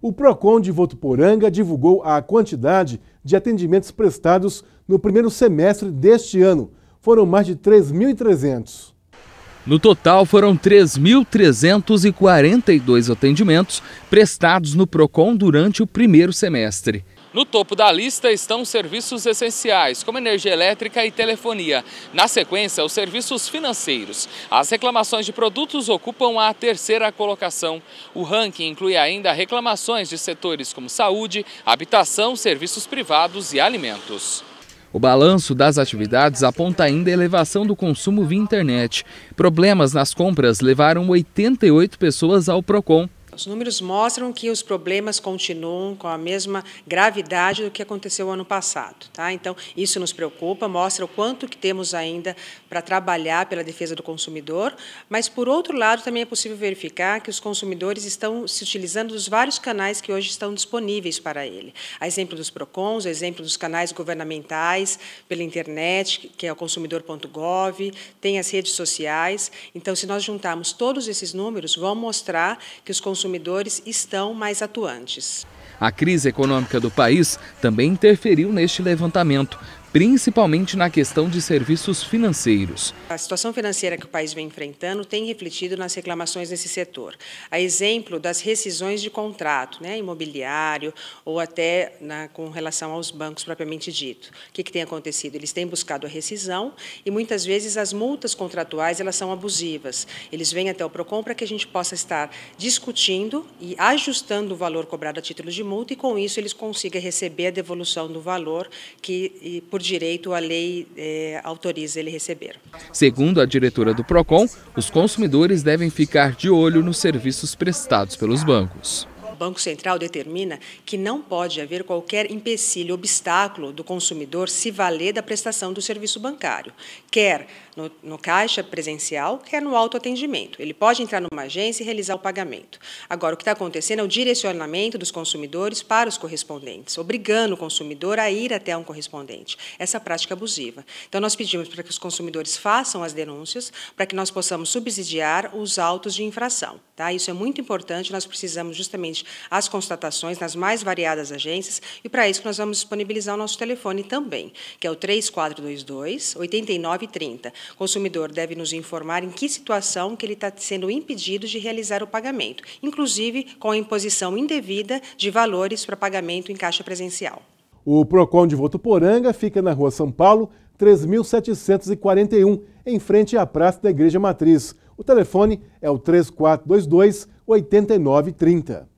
O PROCON de Votuporanga divulgou a quantidade de atendimentos prestados no primeiro semestre deste ano. Foram mais de 3.300. No total, foram 3.342 atendimentos prestados no PROCON durante o primeiro semestre. No topo da lista estão serviços essenciais, como energia elétrica e telefonia. Na sequência, os serviços financeiros. As reclamações de produtos ocupam a terceira colocação. O ranking inclui ainda reclamações de setores como saúde, habitação, serviços privados e alimentos. O balanço das atividades aponta ainda a elevação do consumo via internet. Problemas nas compras levaram 88 pessoas ao PROCON. Os números mostram que os problemas continuam com a mesma gravidade do que aconteceu ano passado. Tá? Então, isso nos preocupa, mostra o quanto que temos ainda para trabalhar pela defesa do consumidor, mas, por outro lado, também é possível verificar que os consumidores estão se utilizando dos vários canais que hoje estão disponíveis para ele. A exemplo dos PROCONs, a exemplo dos canais governamentais, pela internet, que é o consumidor.gov, tem as redes sociais. Então, se nós juntarmos todos esses números, vão mostrar que os consumidores consumidores estão mais atuantes. A crise econômica do país também interferiu neste levantamento, principalmente na questão de serviços financeiros. A situação financeira que o país vem enfrentando tem refletido nas reclamações nesse setor. A exemplo das rescisões de contrato, né, imobiliário ou até na, com relação aos bancos propriamente dito. O que, que tem acontecido? Eles têm buscado a rescisão e muitas vezes as multas contratuais elas são abusivas. Eles vêm até o PROCON para que a gente possa estar discutindo e ajustando o valor cobrado a título de multa e com isso eles consigam receber a devolução do valor que, por por direito a lei é, autoriza ele receber. Segundo a diretora do PROCON, os consumidores devem ficar de olho nos serviços prestados pelos bancos. Banco Central determina que não pode haver qualquer empecilho, obstáculo do consumidor se valer da prestação do serviço bancário, quer no, no caixa presencial, quer no autoatendimento. Ele pode entrar numa agência e realizar o pagamento. Agora, o que está acontecendo é o direcionamento dos consumidores para os correspondentes, obrigando o consumidor a ir até um correspondente. Essa é prática abusiva. Então, nós pedimos para que os consumidores façam as denúncias, para que nós possamos subsidiar os autos de infração. Tá? Isso é muito importante, nós precisamos justamente as constatações nas mais variadas agências, e para isso nós vamos disponibilizar o nosso telefone também, que é o 3422-8930. O consumidor deve nos informar em que situação que ele está sendo impedido de realizar o pagamento, inclusive com a imposição indevida de valores para pagamento em caixa presencial. O PROCON de Votuporanga fica na rua São Paulo, 3741, em frente à Praça da Igreja Matriz. O telefone é o 3422 8930.